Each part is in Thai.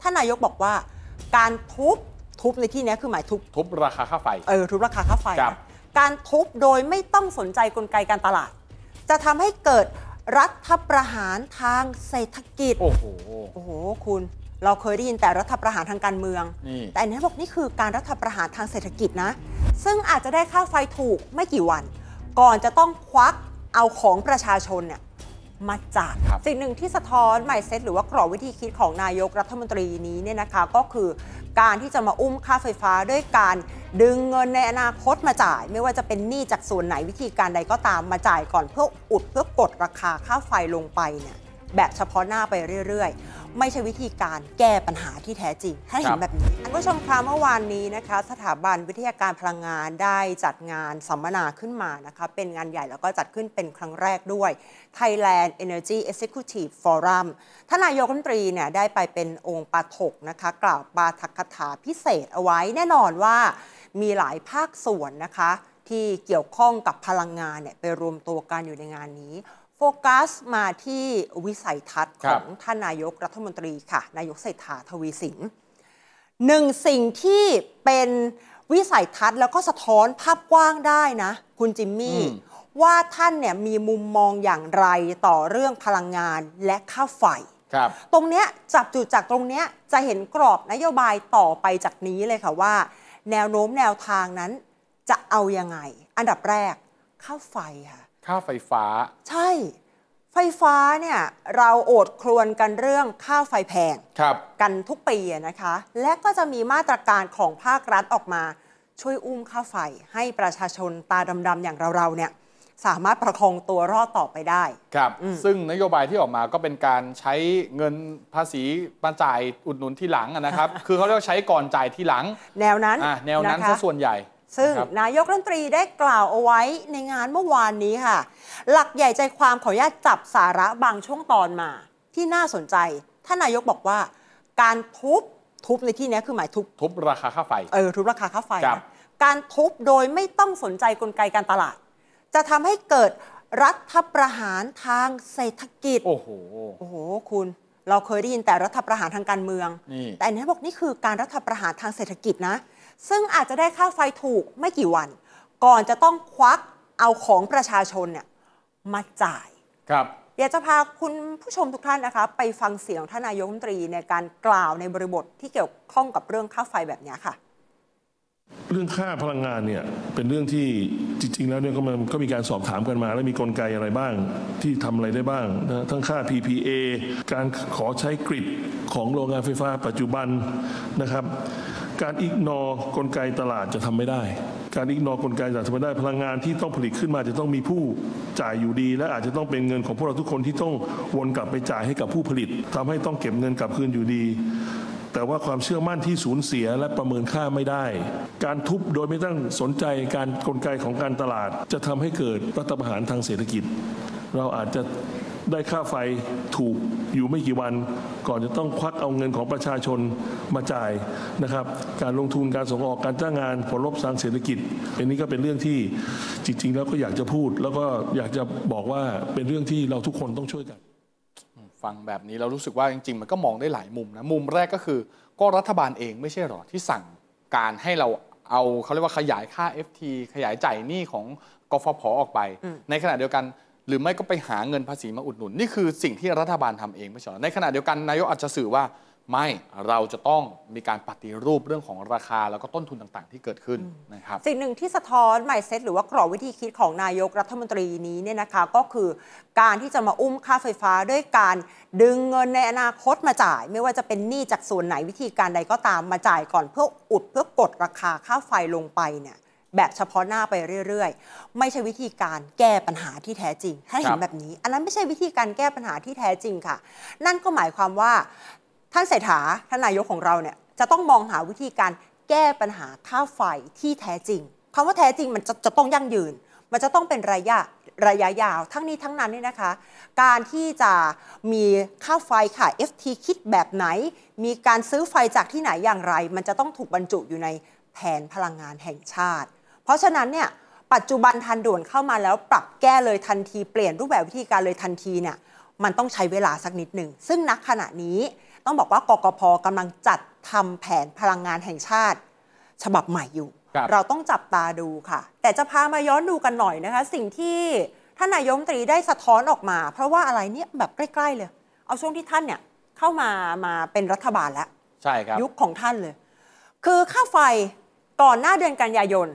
ท่านนายกบอกว่าการทุบทุบในที่นี้คือหมายทุบทุบราคาค่าไฟเออทุบราคาค่าไฟการทุบโดยไม่ต้องสนใจกลไกการตลาด จะทำให้เกิดรัฐประหารทางเศรษฐกิจโอ้โหโอ้โหคุณเราเคยได้ยินแต่รัฐประหารทางการเมืองแต่ในบอกนี่คือการรัฐประหารทางเศรษฐกิจนะซึ่งอาจจะได้ค่าไฟถูกไม่กี่วัน ก่อนจะต้องควักเอาของประชาชนเนี่ยมาจากสิ่งหนึ่งที่สะท้อนไมเซ็ตหรือว่ากรอบวิธีคิดของนายกรัฐมนตรีนี้เนี่ยนะคะก็คือการที่จะมาอุ้มค่าไฟฟ้าด้วยการดึงเงินในอนาคตมาจ่าย ไม่ว่าจะเป็นหนี้จากส่วนไหนวิธีการใดก็ตามมาจ่ายก่อนเพื่ออุดเพื่อกดราคาค่าไฟลงไปเนี่ยแบบเฉพาะหน้าไปเรื่อยไม่ใช่วิธีการแก้ปัญหาที่แท้จริง ถ้าเห็นแบบนี้ ท่านผู้ชมคะเมื่อวานนี้นะคะสถาบันวิทยาการพลังงานได้จัดงานสัมมนาขึ้นมานะคะเป็นงานใหญ่แล้วก็จัดขึ้นเป็นครั้งแรกด้วย Thailand Energy Executive Forum ท่านนายกรัฐมนตรีเนี่ยได้ไปเป็นองค์ปาถกนะคะกล่าวปาฐกถาพิเศษเอาไว้แน่นอนว่ามีหลายภาคส่วนนะคะ ที่เกี่ยวข้องกับพลังงานเนี่ยไปรวมตัวกันอยู่ในงานนี้โฟกัสมาที่วิสัยทัศน์ของท่านนายกรัฐมนตรีค่ะ นายกเศรษฐาทวีสินหนึ่งสิ่งที่เป็นวิสัยทัศน์แล้วก็สะท้อนภาพกว้างได้นะ คุณจิมมี่ว่าท่านเนี่ยมีมุมมองอย่างไรต่อเรื่องพลังงานและค่าไฟครับตรงเนี้ยจับจุดจากตรงเนี้ยจะเห็นกรอบนโยบายต่อไปจากนี้เลยค่ะว่า แนวโน้มแนวทางนั้นจะเอาอยัางไง อันดับแรกค่าไฟค่ะค่าไฟฟ้า ใช่ไฟฟ้าเนี่ย เราโอดครวนกันเรื่องค่าไฟแพงครับกันทุกปีนะคะ และก็จะมีมาตรการของภาครัฐออกมา ช่วยอุ้มค่าไฟ ให้ประชาชนตาดำ ๆ อย่างเราๆเนี่ยสามารถประคองตัวรอดต่อไปได้ ครับซึ่งนโยบายที่ออกมาก็เป็นการใช้เงินภาษีมาจ่ายอุดหนุนที่หลังนะครับ คือเขาเรียกใช้ก่อนจ่ายที่หลังแนวนั้นแนวนั้นซะส่วนใหญ่ซึ่ง นายกรัฐมนตรีได้กล่าวเอาไว้ในงานเมื่อวานนี้ค่ะ หลักใหญ่ใจความขออนุญาตจับสาระบางช่วงตอนมาที่น่าสนใจ ท่านนายกบอกว่า การทุบทุบในที่นี้คือหมายทุบทุบราคาค่าไฟเออ ทุบราคาค่าไฟนะการทุบโดยไม่ต้องสนใจกลไกการตลาด จะทำให้เกิดรัฐประหารทางเศรษฐกิจโอ้โหโอ้โหคุณเราเคยได้ยินแต่รัฐประหารทางการเมือง แต่อันนี้บอกนี่คือการรัฐประหารทางเศรษฐกิจนะซึ่งอาจจะได้ค่าไฟถูกไม่กี่วัน ก่อนจะต้องควักเอาของประชาชนเนี่ยมาจ่าย ครับอยากจะพาคุณผู้ชมทุกท่านนะคะไปฟังเสียงท่านนายกรัฐมนตรีในการกล่าวในบริบทที่เกี่ยวข้องกับเรื่องค่าไฟแบบนี้ค่ะ เรื่องค่าพลังงานเนี่ยเป็นเรื่องที่จริง ๆ แล้วเนี่ยก็มันก็มีการสอบถามกันมาแล้วมีกลไกอะไรบ้างที่ทำอะไรได้บ้างนะทั้งค่า PPA การขอใช้กริดของโรงงานไฟฟ้าปัจจุบันนะครับการอิกนอกลไกตลาดจะทำไม่ได้ การอิกนอกลไกตลาดทำไม่ได้พลังงานที่ต้องผลิตขึ้นมาจะต้องมีผู้จ่ายอยู่ดี และอาจจะต้องเป็นเงินของพวกเราทุกคนที่ต้องวนกลับไปจ่ายให้กับผู้ผลิต ทำให้ต้องเก็บเงินกลับคืนอยู่ดี แต่ว่าความเชื่อมั่นที่สูญเสียและประเมินค่าไม่ได้ การทุบโดยไม่ต้องสนใจการกลไกของการตลาด จะทำให้เกิดรัฐประหารทางเศรษฐกิจ เราอาจจะได้ค่าไฟถูกอยู่ไม่กี่วัน ก่อนจะต้องควักเอาเงินของประชาชนมาจ่ายนะครับ การลงทุนการส่งออกการจ้างงานผลลบทางเศรษฐกิจ อันนี้ก็เป็นเรื่องที่จริงๆ แล้วก็อยากจะพูด แล้วก็อยากจะบอกว่าเป็นเรื่องที่เราทุกคนต้องช่วยกัน ฟังแบบนี้เรารู้สึกว่าจริง ๆ มันก็มองได้หลายมุมนะมุมแรกก็คือ ก็รัฐบาลเองไม่ใช่หรอที่สั่งการให้เราเอาเขาเรียกว่าขยายค่า FT ขยายจ่ายหนี้ของกฟผออกไป ในขณะเดียวกันหรือไม่ก็ไปหาเงินภาษีมาอุดหนุน นี่คือสิ่งที่รัฐบาลทำเองไม่ใช่ในขณะเดียวกันนายกอาจจะสื่อว่าไม่เราจะต้องมีการปฏิรูปเรื่องของราคาแล้วก็ต้นทุนต่างๆ ที่เกิดขึ้นนะครับสิ่งหนึ่งที่สะท้อนใหม่เซตหรือว่ากรอบวิธีคิดของนายกรัฐมนตรีนี้เนี่ยนะคะก็คือการที่จะมาอุ้มค่าไฟฟ้าด้วยการดึงเงินในอนาคตมาจ่าย ไม่ว่าจะเป็นหนี้จากส่วนไหนวิธีการใดก็ตามมาจ่ายก่อน เพื่ออุดเพื่อกดราคาค่าไฟลงไปเนี่ยแบบเฉพาะหน้าไปเรื่อย ๆ ไม่ใช่วิธีการแก้ปัญหาที่แท้จริงถ้าเห็นแบบนี้อันนั้นไม่ใช่วิธีการแก้ปัญหาที่แท้จริงค่ะ นั่นก็หมายความว่าท่านเศรษฐาท่านนายกของเราเนี่ยจะต้องมองหาวิธีการแก้ปัญหาค่าไฟที่แท้จริงคำว่าแท้จริงมันจะจะต้องยั่งยืน มันจะต้องเป็นระยะระยะยาวทั้งนี้ทั้งนั้นนี่นะคะ การที่จะมีค่าไฟค่ะ FT คิดแบบไหนมีการซื้อไฟจากที่ไหนอย่างไร มันจะต้องถูกบรรจุอยู่ในแผนพลังงานแห่งชาติเพราะฉะนั้นเนี่ยปัจจุบันทันด่วนเข้ามาแล้วปรับแก้เลยทันทีเปลี่ยนรูปแบบวิธีการเลยทันทีเนี่ยมันต้องใช้เวลาสักนิดหนึ่ง ซึ่งนักขณะนี้ต้องบอกว่ากกพกำลังจัดทำแผนพลังงานแห่งชาติ ฉบับใหม่อยู่ เราต้องจับตาดูค่ะ แต่จะพามาย้อนดูกันหน่อยนะคะ สิ่งที่ท่านนายมตรีได้สะท้อนออกมา เพราะว่าอะไรเนี่ยแบบใกล้ ๆเลย เอาช่วงที่ท่านเนี่ยเข้ามามาเป็นรัฐบาลแล้วใช่ครับยุคของท่านเลย คือค่าไฟก่อนหน้าเดือนกันยายน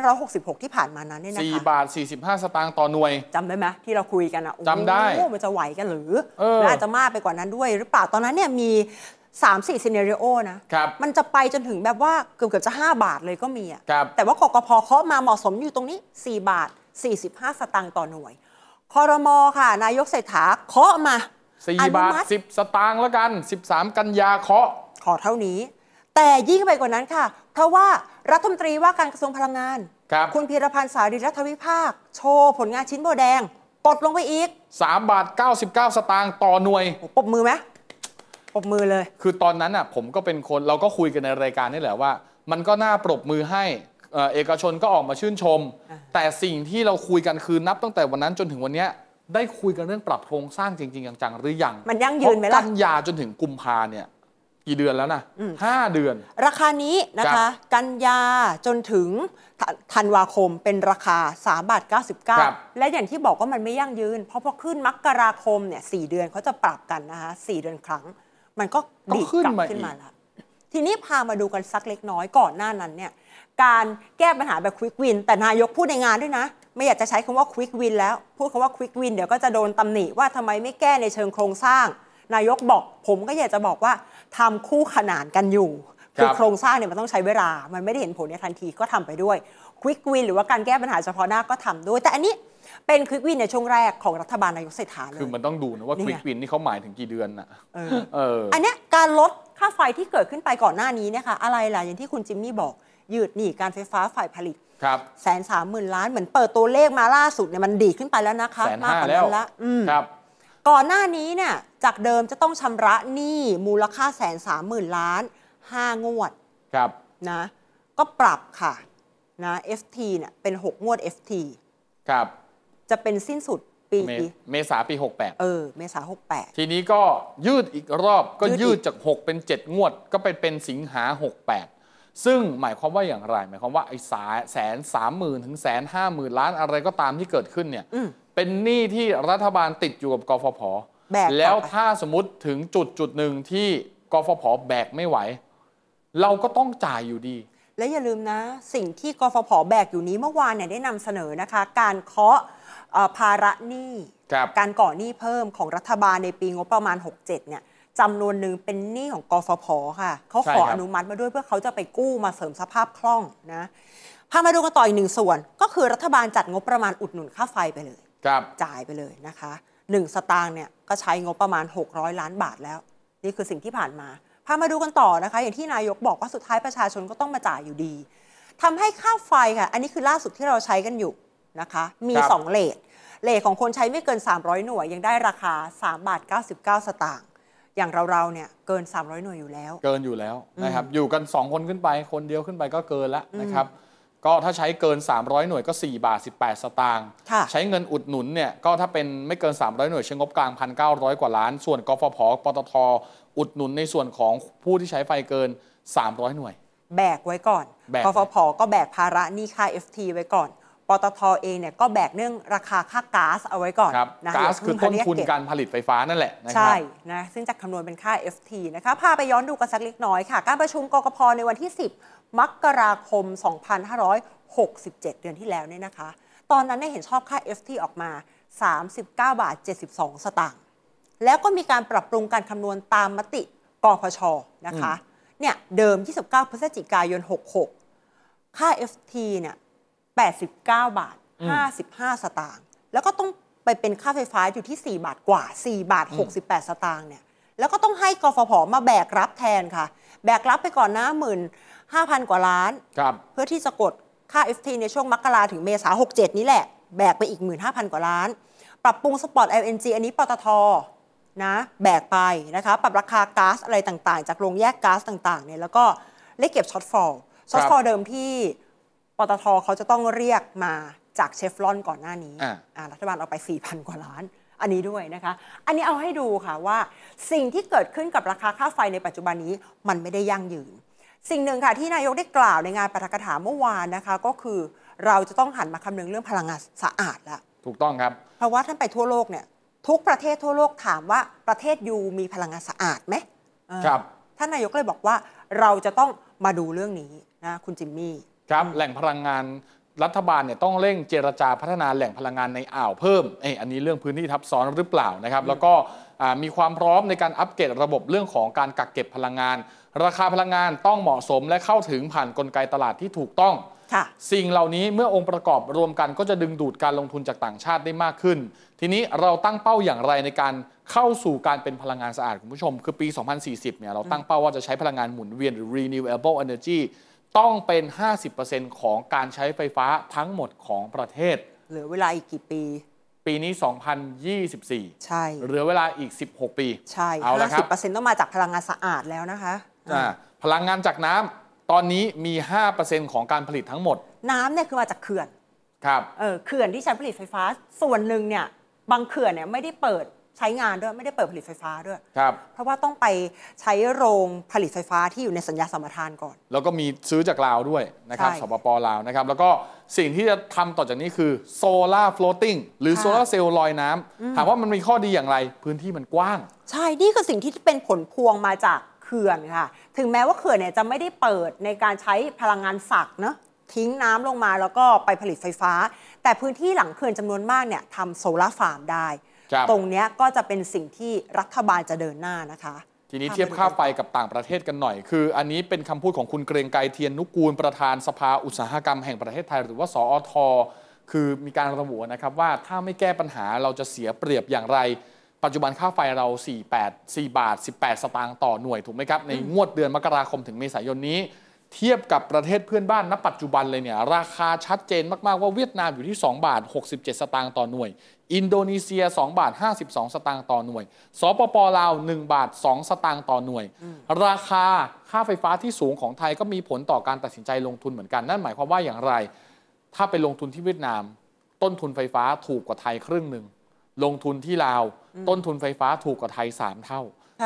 2,166 ที่ผ่านมานั้นเนี่ยนะคะ4บาท 45 สตางค์ต่อหน่วยจำได้ไหมที่เราคุยกันอ่ะจำได้มันจะไหวกันหรือและอาจจะมากไปกว่านั้นด้วยหรือเปล่าตอนนั้นเนี่ยมีสามสี่ซีเนรยโอนะครับมันจะไปจนถึงแบบว่าเกือบเกือบจะ 5 บาทเลยก็มีอ่ะครับ แต่ว่ากกพเคาะมาเหมาะสมอยู่ตรงนี้ 4 บาท 45 สตางค์ต่อหน่วยคอรมอค่ะ นายกเศรษฐาเคาะมา 4 บาท 10 สตางค์แล้วกัน 13 กันยาเคาะ ขอเท่านี้แต่ยิ่งไปกว่านั้นค่ะ เพราะว่ารัฐมนตรีว่าการกระทรวงพลังงานคคุณพีรพันธ์สารีรัฐวิภาค โชว์ผลงานชิ้นโบแดง กดลงไปอีก 3 บาท 99 สตางค์ต่อหน่วยปบมือไหมปบมือเลย คือตอนนั้นอ่ะผมก็เป็นคนเราก็คุยกันในรายการนี่แหละว่า มันก็น่าปรบมือให้เอกชนก็ออกมาชื่นชม แต่สิ่งที่เราคุยกันคือนับตั้งแต่วันนั้นจนถึงวันนี้ได้คุยกันเรื่องปรับโครงสร้างจริงๆจังๆหรือยังมันยั่งยืนไหมล่ะกันยาจนถึงกุมภาเนี่ยกี่เดือนแล้วนะห้าเดือน ราคานี้นะคะกันยาจนถึงธันวาคมเป็นราคา3บาท 99 และอย่างที่บอกว่ามันไม่ยั่งยืนเพราะพอขึ้นมกราคมเนี่ยสเดือนเขาจะปรับกันนะคะสเดือนครั้ง มันก็ดีดกลับขึ้นมาแล้วทีนี้พามาดูกันสักเล็กน้อยก่อนหน้านั้นเนี่ย การแก้ปัญหาแบบควิกวินแต่นายกพูดในงานด้วยนะ ไม่อยากจะใช้คำว่าควิกวินแล้วพูดคำว่าควิกวินเดี๋ยวก็จะโดนตำหนิว่าทำไมไม่แก้ในเชิงโครงสร้างนายกบอกผมก็อยากจะบอกว่าทำคู่ขนานกันอยู่ คือโครงสร้างเนี่ยมันต้องใช้เวลา มันไม่ได้เห็นผลในทันทีก็ทำไปด้วยควิกวินหรือว่าการแก้ปัญหาเฉพาะหน้าก็ทำด้วย แต่อันนี้เป็นควิกวินในช่วงแรกของรัฐบาลนายกเศรษฐาเลย คือมันต้องดูนะว่าควิกวินนี่เขาหมายถึงกี่เดือนอ่ะเอออันนี้การลดค่าไฟที่เกิดขึ้นไปก่อนหน้านี้นะคะอะไรล่ะอย่างที่คุณจิมมี่บอกยืดหนี้การไฟฟ้าฝ่ายผลิตครับแสนสามหมื่นล้านเหมือนเปิดตัวเลขมาล่าสุดเนี่ยมันดีขึ้นไปแล้วนะคะมากกว่านั้นละครับก่อนหน้านี้เนี่ยจากเดิมจะต้องชำระหนี้มูลค่าแสนสามหมื่นล้านห้างวด ครับนะก็ปรับค่ะนะ FT เนี่ยเป็น 6 งวด FT ครับ จะเป็นสิ้นสุดปีเมษาปี 68 เออ เมษา68 ทีนี้ก็ยืดอีกรอบก็ยืดจาก 6 เป็น 7 งวด ก็ไปเป็นสิงหา 68 ซึ่งหมายความว่าอย่างไร หมายความว่าไอ้สายแสนสามหมื่นถึงแสนห้าหมื่นล้านอะไรก็ตามที่เกิดขึ้นเนี่ยเป็นหนี้ที่รัฐบาลติดอยู่กับกฟผแบกแล้วถ้าสมมติถึงจุดจุดหนึ่งที่กฟผแบกไม่ไหว เราก็ต้องจ่ายอยู่ดี และอย่าลืมนะ สิ่งที่กฟผแบกอยู่นี้เมื่อวานเนี่ยได้นำเสนอนะคะ การเคาะภาระหนี้การก่อหนี้เพิ่มของรัฐบาลในปีงบประมาณ 67เนี่ยจำนวนหนึ่งเป็นหนี้ของกฟผค่ะเขาขออนุมัติมาด้วยเพื่อเขาจะไปกู้มาเสริมสภาพคล่องนะพามาดูกันต่ออีกหนึ่งส่วน ก็คือรัฐบาลจัดงบประมาณอุดหนุนค่าไฟไปเลยจ่ายไปเลยนะคะ1สตางค์เนี่ยก็ใช้งบประมาณ 600 ล้านบาทแล้ว นี่คือสิ่งที่ผ่านมาพามาดูกันต่อนะคะอย่างที่นายกบอกว่าสุดท้ายประชาชนก็ต้องมาจ่ายอยู่ดี ทำให้ค่าไฟค่ะอันนี้คือล่าสุดที่เราใช้กันอยู่นะคะ มี2เลทเลทของคนใช้ไม่เกิน 300 หน่วยยังได้ราคา 3 บาท 99 สตางค์อย่างเราเราเนี่ยเกิน 300 หน่วยอยู่แล้ว เกินอยู่แล้วนะครับอยู่กัน 2 คนขึ้นไป คนเดียวขึ้นไปก็เกินแล้วนะครับก็ถ้าใช้เกิน 300 หน่วยก็ 4 บาท 18 สตางค์ใช้เงินอุดหนุนเนี่ย ก็ถ้าเป็นไม่เกิน 300 หน่วยใช้งบกลาง 1,900 กว่าล้าน ส่วน กฟผ ปตท อุดหนุนในส่วนของผู้ที่ใช้ไฟเกิน 300 หน่วย แบกไว้ก่อน กฟผ ก็แบกภาระหนี้ค่า FT ไว้ก่อน ปตทเองเนี่ยก็แบกเนื่องราคาค่าก๊าซเอาไว้ก่อนนะก๊าซคือต้นทุนการผลิตไฟฟ้านั่นแหละ ใช่ นะ ซึ่งจะคำนวณเป็นค่า FT นะคะ พาไปย้อนดูกันสักเล็กน้อยค่ะ การประชุมกกพในวันที่ 10มกราคม 2567 เดือนที่แล้วเนี่ยนะคะ ตอนนั้นได้เห็นชอบค่า FT ออกมา 39 บาท 72 สตางค์ แล้วก็มีการปรับปรุงการคำนวณตามมติ กพชนะคะ เนี่ยเดิม 29พฤศจิกายน 66ค่า FT เนี่ย 89 บาท 55 สตางค์ แล้วก็ต้องไปเป็นค่าไฟฟ้าอยู่ที่ 4 บาทกว่า 4 บาท 68 สตางค์เนี่ย แล้วก็ต้องให้กฟผมาแบกรับแทนค่ะ แบกรับไปก่อนนะหมื่น5,000กว่าล้าน เพื่อที่จะกดค่า FT ในช่วงมกราถึงเมษา 67 นี้แหละแบกไปอีก 15,000 กว่าล้าน ปรับปรุงสปอร์ต LNG อันนี้ปตทนะแบกไปนะคะปรับราคาก๊าซอะไรต่างๆ จากโรงแยกก๊าซต่างๆเนี่ยแล้วก็เรียกเก็บช็อตฟอลช็อตฟอลเดิมที่ปตทเขาจะต้องเรียกมาจากเชฟรอนก่อนหน้านี้รัฐบาลเอาไป4,000กว่าล้าน อันนี้ด้วยนะคะอันนี้เอาให้ดูค่ะว่าสิ่งที่เกิดขึ้นกับราคาค่าไฟในปัจจุบันนี้มันไม่ได้ยั่งยืนสิ่งหนึ่งค่ะที่นายกได้กล่าวในงานปาฐกถาเมื่อวานนะคะก็คือ เราจะต้องหันมาคำนึงเรื่องพลังงานสะอาดละถูกต้องครับเพราะว่าท่านไปทั่วโลกเนี่ยทุกประเทศทั่วโลกถามว่าประเทศยูมีพลังงานสะอาดไหมครับท่านนายกเลยบอกว่าเราจะต้องมาดูเรื่องนี้นะคุณจิมมี่ครับแหล่งพลังงานรัฐบาลเนี่ยต้องเร่งเจรจาพัฒนาแหล่งพลังงานในอ่าวเพิ่มเอออันนี้เรื่องพื้นที่ทับซ้อนหรือเปล่านะครับแล้วก็มีความพร้อมในการอัปเกรดระบบเรื่องของการกักเก็บพลังงานราคาพลังงานต้องเหมาะสม และเข้าถึงผ่านนกลไกตลาดที่ถูกต้องสิ่งเหล่านี้เมื่อองค์ประกอบ รวมกันก็จะดึงดูดการลงทุนจากต่างชาติได้มากขึ้น ทีนี้เราตั้งเป้าอย่างไรในการเข้าสู่การเป็นพลังงานสะอาดคุณผู้ชม คือปี 2040 เนี่ยเราตั้งเป้าว่าจะใช้พลังงานหมุนเวียนหรือ renewable energy ต้องเป็น 50%ของการใช้ไฟฟ้าทั้งหมดของประเทศเหลือเวลาอีกกี่ปี ปีนี้ 2024 ใช่เหลือเวลาอีก 16 ปี ใช่เอาละครับ50%ต้องมาจากพลังงานสะอาดแล้วนะคะพลังงานจากน้ำตอนนี้มี 5%ของการผลิตทั้งหมด น้ำเนี่ยคือมาจากเขื่อนครับเออเขื่อนที่ใช้ผลิตไฟฟ้า ส่วนหนึ่งเนี่ยบางเขื่อนเนี่ยไม่ได้เปิดใช้งานด้วยไม่ได้เปิดผลิตไฟฟ้าด้วยครับเพราะว่าต้องไปใช้โรงผลิตไฟฟ้าที่อยู่ในสัญญาสัมปทานก่อน แล้วก็มีซื้อจากลาวด้วยนะครับสปปลาวนะครับแล้วก็สิ่งที่จะทำต่อจากนี้คือโซลาร์ฟลอตติ้งหรือโซลาร์เซลล์ลอยน้ำถามว่ามันมีข้อดีอย่างไรพื้นที่มันกว้าง ใช่นี่คือสิ่งที่เป็นผลพวงมาจากขื่อนค่ะถึงแม้ว่าเขื่อนเนี่ยจะไม่ได้เปิดในการใช้พลังงานสักเนาะทิ้งน้ำลงมาแล้วก็ไปผลิตไฟฟ้า แต่พื้นที่หลังเขื่อนจำนวนมากเนี่ยทำโซลาร์ฟาร์มได้ ตรงนี้ก็จะเป็นสิ่งที่รัฐบาลจะเดินหน้านะคะ ทีนี้เทียบค่าไฟกับต่างประเทศกันหน่อย คืออันนี้เป็นคำพูดของคุณเกรงไกรเทียนนุกูลประธานสภาอุตสาหกรรมแห่งประเทศไทยหรือว่าสอท คือมีการระบุนะครับว่าถ้าไม่แก้ปัญหาเราจะเสียเปรียบอย่างไรปัจจุบันค่าไฟเรา 48 4 บาท 18 สตางค์ต่อหน่วย ถูกไหมครับ ในงวดเดือนมกราคมถึงเมษายนนี้ เทียบกับประเทศเพื่อนบ้านณปัจจุบันเลยเนี่ยราคาชัดเจนมาก ๆ ว่าเวียดนามอยู่ที่ 2 บาท 67 สตางค์ต่อหน่วย อินโดนีเซีย 2 บาท 52 สตางค์ต่อหน่วย สปปลาว1บาท 2 สตางค์ต่อหน่วย ราคาค่าไฟฟ้าที่สูงของไทยก็มีผลต่อการตัดสินใจลงทุนเหมือนกัน นั่นหมายความว่าอย่างไร ถ้าไปลงทุนที่เวียดนาม ต้นทุนไฟฟ้าถูกกว่าไทยครึ่งหนึ่งลงทุนที่ลาว ต้นทุนไฟฟ้าถูกกว่าไทย 3 เท่า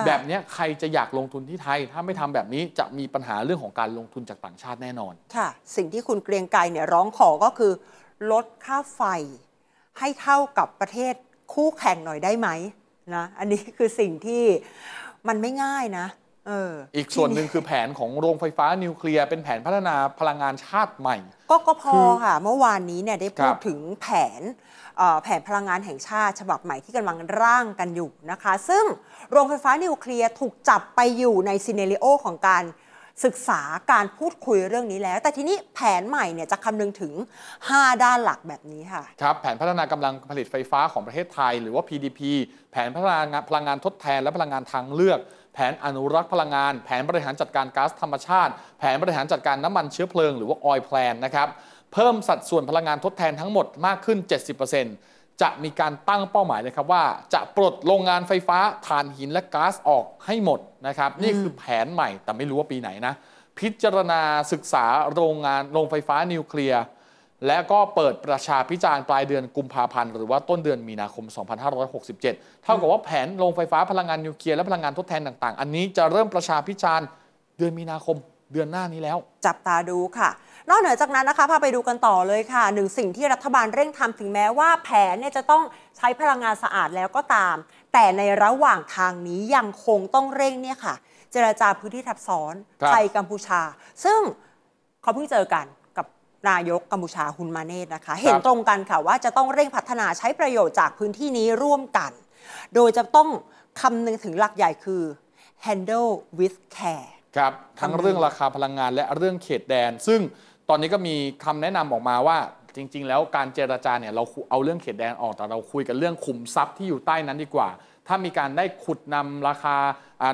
แบบนี้ใครจะอยากลงทุนที่ไทยถ้าไม่ทำแบบนี้จะมีปัญหาเรื่องของการลงทุนจากต่างชาติแน่นอน ค่ะ สิ่งที่คุณเกรียงไกรเนี่ยร้องขอก็คือ ลดค่าไฟให้เท่ากับประเทศคู่แข่งหน่อยได้ไหมนะอันนี้คือสิ่งที่มันไม่ง่ายนะอีกส่วนหนึ่งคือแผนของโรงไฟฟ้านิวเคลียร์เป็นแผนพัฒนาพลังงานชาติใหม่ ก็ก็พอค่ะ เมื่อวานนี้เนี่ยได้พูดถึงแผนแผนพลังงานแห่งชาติ ฉบับใหม่ที่กำลังร่างกันอยู่นะคะ ซึ่งโรงไฟฟ้านิวเคลียร์ถูกจับไปอยู่ในซีเนริโอของการศึกษาการพูดคุยเรื่องนี้แล้ว แต่ทีนี้แผนใหม่เนี่ยจะคำนึงถึง 5 ด้านหลักแบบนี้ค่ะครับแผนพัฒนากำลังผลิตไฟฟ้าของประเทศไทย หรือว่า PDP แผนพัฒนาพลังงานทดแทนและพลังงานทางเลือกแผนอนุรักษ์พลังงานแผนบริหารจัดการก๊าซธรรมชาติแผนบริหารจัดการน้ำมันเชื้อเพลิงหรือว่าออยแพลนนะครับเพิ่มสัดส่วนพลังงานทดแทนทั้งหมดมากขึ้น 70%จะมีการตั้งเป้าหมายเลยครับว่า จะปลดโรงงานไฟฟ้าถ่านหินและก๊าซออกให้หมดนะครับนี่คือแผนใหม่แต่ไม่รู้ว่าปีไหนนะ พิจารณาศึกษาโรงงานโรงไฟฟ้านิวเคลียร์และก็เปิดประชาพิจารณ์ปลายเดือนกุมภาพันธ์หรือว่าต้นเดือนมีนาคม 2567 เท่ากับว่าแผนโรงไฟฟ้าพลังงานนิวเคลียร์และพลังงานทดแทนต่างๆ อันนี้จะเริ่มประชาพิจารณ์เดือนมีนาคมเดือนหน้านี้แล้ว จับตาดูค่ะ นอกเหนือจากนั้นนะคะ พาไปดูกันต่อเลยค่ะหนึ่งสิ่งที่รัฐบาลเร่งทำถึงแม้ว่าแผนเนี่ยจะต้องใช้พลังงานสะอาดแล้วก็ตาม แต่ในระหว่างทางนี้ยังคงต้องเร่งเนี่ยค่ะ เจรจาพื้นที่ทับซ้อนไทยกัมพูชา ซึ่งเขาเพิ่งเจอกันนายกกัมพูชาฮุนมาเนตนะคะ เห็นตรงกันค่ะว่าจะต้องเร่งพัฒนาใช้ประโยชน์จากพื้นที่นี้ร่วมกัน โดยจะต้องคำนึงถึงหลักใหญ่คือ handle with care ครับ ทั้งเรื่องราคาพลังงานและเรื่องเขตแดน ซึ่งตอนนี้ก็มีคำแนะนำออกมาว่า จริงๆ แล้วการเจราจาเนี่ย เราเอาเรื่องเขตแดนออกแต่เราคุยกันเรื่องขุมทรัพย์ที่อยู่ใต้นั้นดีกว่า ถ้ามีการได้ขุดนำราคา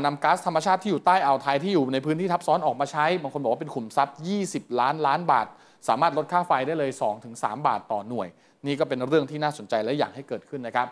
นำก๊าซธรรมชาติที่อยู่ใต้อ่าวไทยที่อยู่ในพื้นที่ทับซ้อนออกมาใช้บางคนบอกว่าเป็นขุมทรัพย์ 20 ล้านล้านบาทสามารถลดค่าไฟได้เลย 2-3 บาทต่อหน่วย นี่ก็เป็นเรื่องที่น่าสนใจและอยากให้เกิดขึ้นนะครับ